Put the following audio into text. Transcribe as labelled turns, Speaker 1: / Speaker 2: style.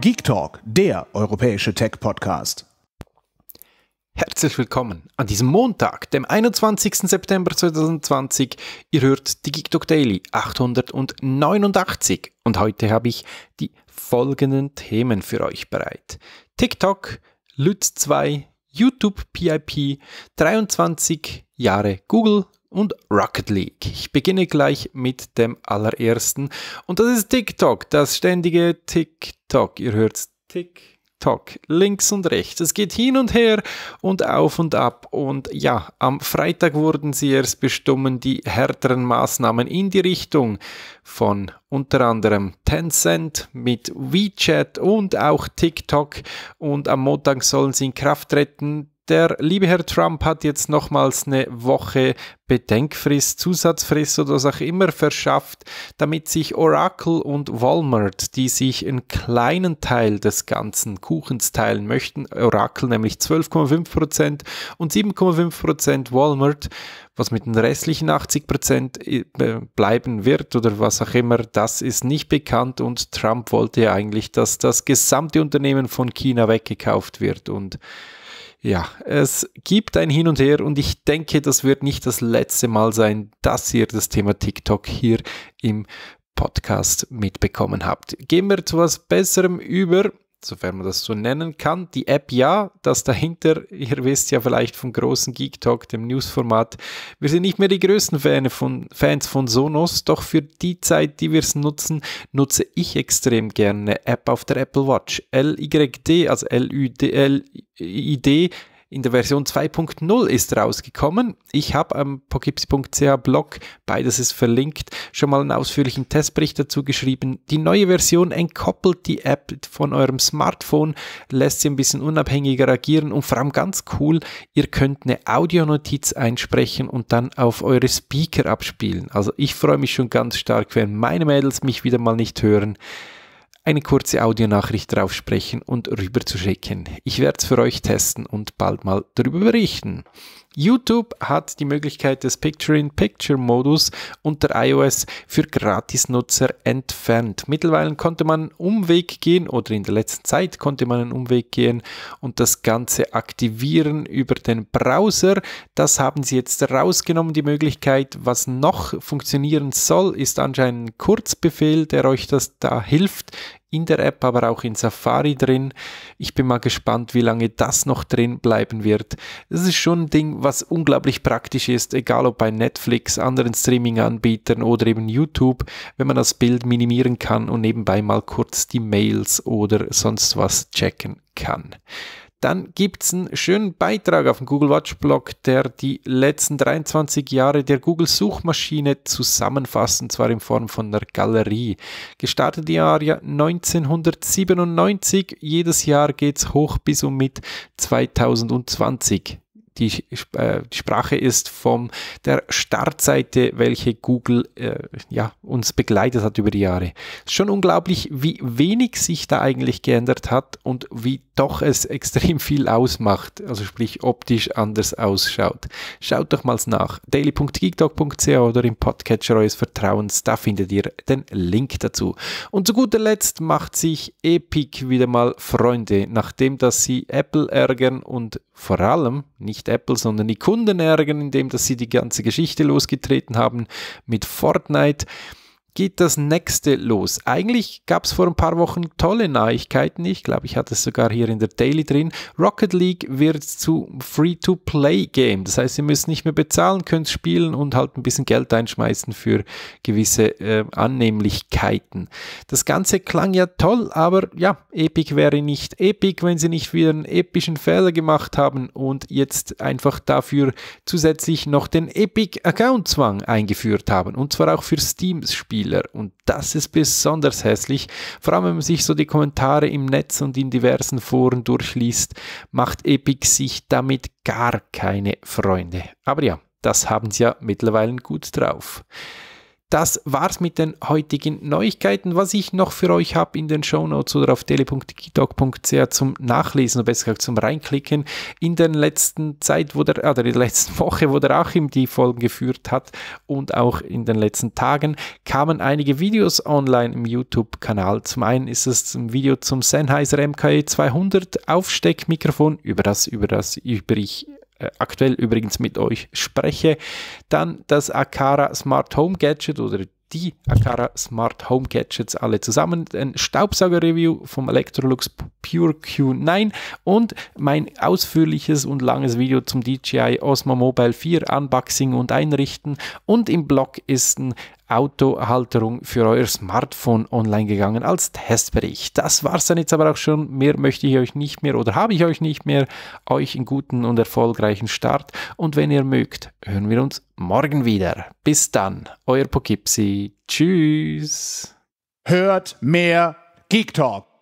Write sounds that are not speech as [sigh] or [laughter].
Speaker 1: Geek Talk, der europäische Tech-Podcast. Herzlich willkommen an diesem Montag, dem 21. September 2020. Ihr hört die Geek Talk Daily 889 und heute habe ich die folgenden Themen für euch bereit. TikTok, Lütz 2, YouTube PIP, 23 Jahre Google und Rocket League. Ich beginne gleich mit dem allerersten und das ist TikTok, das ständige TikTok. Ihr hört's TikTok Links und rechts. Es geht hin und her und auf und ab. Und ja, am Freitag wurden sie erst bestimmen, die härteren Maßnahmen in die Richtung von unter anderem Tencent mit WeChat und auch TikTok. Und am Montag sollen sie in Kraft treten. Der liebe Herr Trump hat jetzt nochmals eine Woche Bedenkfrist, Zusatzfrist oder was auch immer verschafft, damit sich Oracle und Walmart, die sich einen kleinen Teil des ganzen Kuchens teilen möchten, Oracle nämlich 12,5% und 7,5% Walmart, was mit den restlichen 80% äh, bleiben wird oder was auch immer, das ist nicht bekannt und Trump wollte ja eigentlich, dass das gesamte Unternehmen von China weggekauft wird und ja, es gibt ein Hin und Her und ich denke, das wird nicht das letzte Mal sein, dass ihr das Thema TikTok hier im Podcast mitbekommen habt. Gehen wir zu was Besserem über sofern man das so nennen kann. Die App ja, das dahinter, ihr wisst ja vielleicht vom großen Geek Talk, dem Newsformat, wir sind nicht mehr die größten Fan von, Fans von Sonos, doch für die Zeit, die wir es nutzen, nutze ich extrem gerne eine App auf der Apple Watch. LYD, also LYD, LYD in der Version 2.0 ist rausgekommen. Ich habe am pokipsi.ch Blog, beides ist verlinkt, schon mal einen ausführlichen Testbericht dazu geschrieben. Die neue Version entkoppelt die App von eurem Smartphone, lässt sie ein bisschen unabhängiger agieren und vor allem ganz cool, ihr könnt eine Audionotiz einsprechen und dann auf eure Speaker abspielen. Also ich freue mich schon ganz stark, wenn meine Mädels mich wieder mal nicht hören eine kurze Audionachricht drauf sprechen und rüber zu schicken. Ich werde es für euch testen und bald mal darüber berichten. YouTube hat die Möglichkeit des Picture-in-Picture-Modus unter iOS für Gratisnutzer entfernt. Mittlerweile konnte man einen Umweg gehen oder in der letzten Zeit konnte man einen Umweg gehen und das Ganze aktivieren über den Browser. Das haben sie jetzt rausgenommen, die Möglichkeit. Was noch funktionieren soll, ist anscheinend ein Kurzbefehl, der euch das da hilft, in der App, aber auch in Safari drin. Ich bin mal gespannt, wie lange das noch drin bleiben wird. Das ist schon ein Ding, was unglaublich praktisch ist, egal ob bei Netflix, anderen Streaming-Anbietern oder eben YouTube, wenn man das Bild minimieren kann und nebenbei mal kurz die Mails oder sonst was checken kann. Dann gibt es einen schönen Beitrag auf dem Google Watch Blog, der die letzten 23 Jahre der Google Suchmaschine zusammenfasst, und zwar in Form von einer Galerie. Gestartet die Jahre 1997, jedes Jahr geht es hoch bis und mit 2020 die, äh, die Sprache ist von der Startseite, welche Google äh, ja, uns begleitet hat über die Jahre. Schon unglaublich, wie wenig sich da eigentlich geändert hat und wie doch es extrem viel ausmacht, also sprich optisch anders ausschaut. Schaut doch mal nach daily.geekdog.ch oder im Podcatcher eures Vertrauens, da findet ihr den Link dazu. Und zu guter Letzt macht sich Epic wieder mal Freunde, nachdem dass sie Apple ärgern und vor allem nicht Apple, sondern die Kunden ärgern, indem dass sie die ganze Geschichte losgetreten haben mit Fortnite geht das nächste los. Eigentlich gab es vor ein paar Wochen tolle Neuigkeiten. Ich glaube, ich hatte es sogar hier in der Daily drin. Rocket League wird zu Free-to-Play-Game. Das heißt, ihr müsst nicht mehr bezahlen, könnt spielen und halt ein bisschen Geld einschmeißen für gewisse äh, Annehmlichkeiten. Das Ganze klang ja toll, aber ja, Epic wäre nicht Epic, wenn sie nicht wieder einen epischen Fehler gemacht haben und jetzt einfach dafür zusätzlich noch den Epic-Account-Zwang eingeführt haben. Und zwar auch für steam spiele Spieler. Und das ist besonders hässlich. Vor allem, wenn man sich so die Kommentare im Netz und in diversen Foren durchliest, macht Epic sich damit gar keine Freunde. Aber ja, das haben sie ja mittlerweile gut drauf das war's mit den heutigen Neuigkeiten. Was ich noch für euch habe in den Shownotes oder auf tele.tiktok.ch zum Nachlesen oder besser gesagt zum Reinklicken. In der letzten Zeit, wo der, oder in der letzten [laughs] Woche, wo der Achim die Folgen geführt hat und auch in den letzten Tagen kamen einige Videos online im YouTube-Kanal. Zum einen ist es ein Video zum Sennheiser MKE 200 Aufsteckmikrofon, über das, über das, über ich äh, aktuell übrigens mit euch spreche. Dann das Akara Smart Home Gadget oder die Akara Smart Home Gadgets alle zusammen. Ein Staubsauger-Review vom Electrolux Pure Q9 und mein ausführliches und langes Video zum DJI Osmo Mobile 4 Unboxing und Einrichten. Und im Blog ist ein Autohalterung für euer Smartphone online gegangen als Testbericht. Das war's dann jetzt aber auch schon. Mehr möchte ich euch nicht mehr oder habe ich euch nicht mehr. Euch einen guten und erfolgreichen Start und wenn ihr mögt, hören wir uns morgen wieder. Bis dann, euer Pokipsi. Tschüss. Hört mehr Geek Talk.